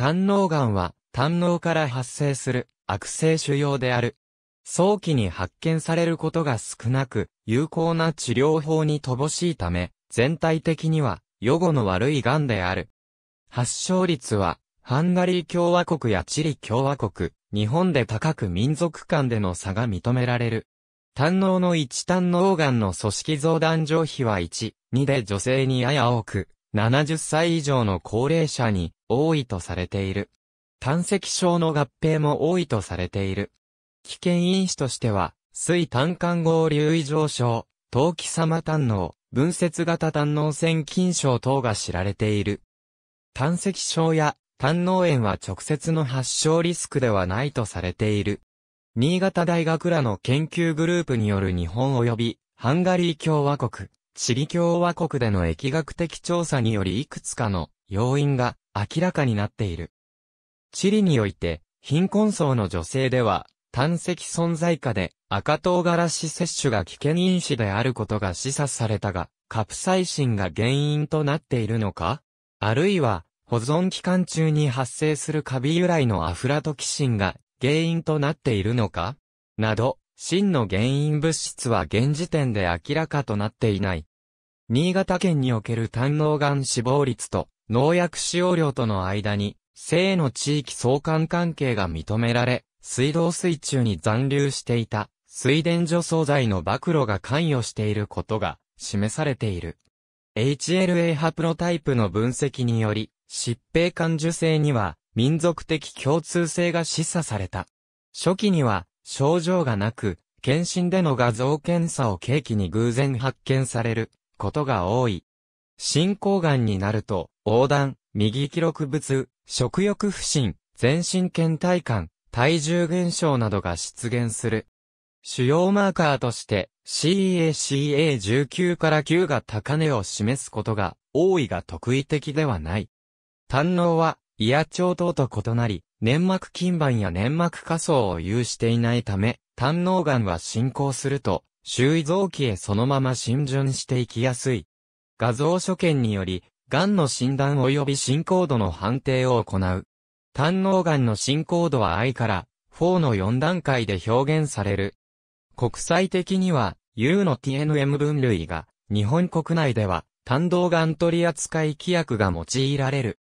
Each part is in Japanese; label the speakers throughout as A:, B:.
A: 胆脳癌は、胆脳から発生する悪性腫瘍である。早期に発見されることが少なく、有効な治療法に乏しいため、全体的には予後の悪い癌である。発症率は、ハンガリー共和国やチリ共和国、日本で高く民族間での差が認められる。胆脳の一胆脳癌の組織増断上比は1、2で女性にやや多く、70歳以上の高齢者に多いとされている。胆石症の合併も多いとされている。危険因子としては、水胆管合流異常症、陶器様胆脳、分節型胆脳腺筋症等が知られている。胆石症や胆脳炎は直接の発症リスクではないとされている。新潟大学らの研究グループによる日本及びハンガリー共和国、チリ共和国での疫学的調査によりいくつかの要因が明らかになっている。チリにおいて、貧困層の女性では、胆石存在下で赤唐辛子摂取が危険因子であることが示唆されたが、カプサイシンが原因となっているのかあるいは、保存期間中に発生するカビ由来のアフラトキシンが原因となっているのかなど、真の原因物質は現時点で明らかとなっていない。新潟県における胆脳癌死亡率と農薬使用量との間に、性の地域相関関係が認められ、水道水中に残留していた水田除草剤の暴露が関与していることが示されている。HLA ハプロタイプの分析により、疾病感受性には民族的共通性が示唆された。初期には症状がなく、検診での画像検査を契機に偶然発見されることが多い。進行癌になると、横断、右記録物、食欲不振、全身倦怠感、体重減少などが出現する。主要マーカーとして CACA19 から9が高値を示すことが多いが特異的ではない。胆脳は胃や腸等と異なり、粘膜筋板や粘膜下層を有していないため、胆脳癌は進行すると周囲臓器へそのまま浸潤していきやすい。画像所見により、癌の診断及び進行度の判定を行う。胆脳癌の進行度は I から4の4段階で表現される。国際的には U の TNM 分類が日本国内では胆道癌取扱規約が用いられる。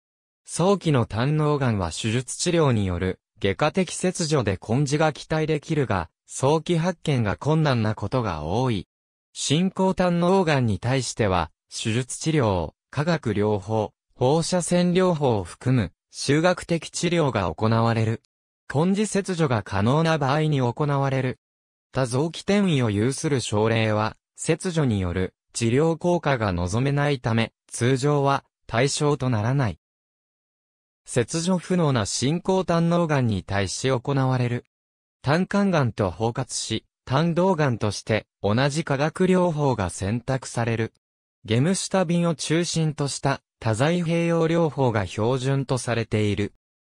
A: 早期の胆脳癌は手術治療による外科的切除で根治が期待できるが、早期発見が困難なことが多い。進行胆のがんに対しては、手術治療、化学療法、放射線療法を含む、修学的治療が行われる。根治切除が可能な場合に行われる。多臓器転移を有する症例は、切除による治療効果が望めないため、通常は対象とならない。切除不能な進行胆のがんに対し行われる。胆管癌と包括し、胆道癌として同じ化学療法が選択される。ゲムシタビンを中心とした多剤併用療法が標準とされている。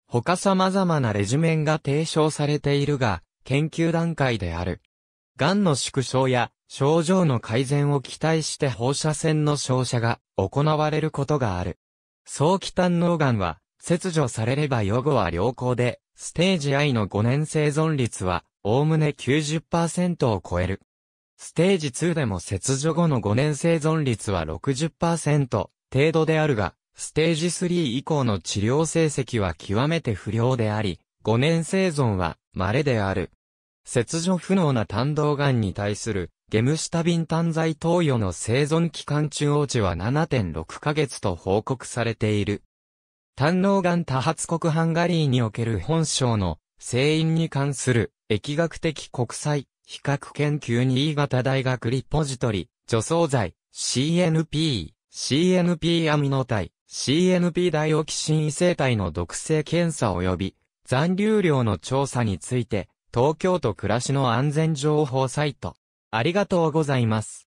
A: 他様々なレジュメンが提唱されているが、研究段階である。癌の縮小や症状の改善を期待して放射線の照射が行われることがある。早期胆脳癌は切除されれば予後は良好で、ステージ I の5年生存率は、おおむね90%を超える。ステージ2でも切除後の5年生存率は60%程度であるが、ステージ3以降の治療成績は極めて不良であり、5年生存は稀である。切除不能な単動癌に対するゲムシタビン単剤投与の生存期間中落ちは7.6ヶ月と報告されている。胆脳癌多発国ハンガリーにおける本省の成因に関する疫学的国際比較研究に新潟大学リポジトリ、除草剤、CNP、CNP アミノ体、CNP ダイオキシン異性体の毒性検査及び残留量の調査について、東京都暮らしの安全情報サイト。ありがとうございます。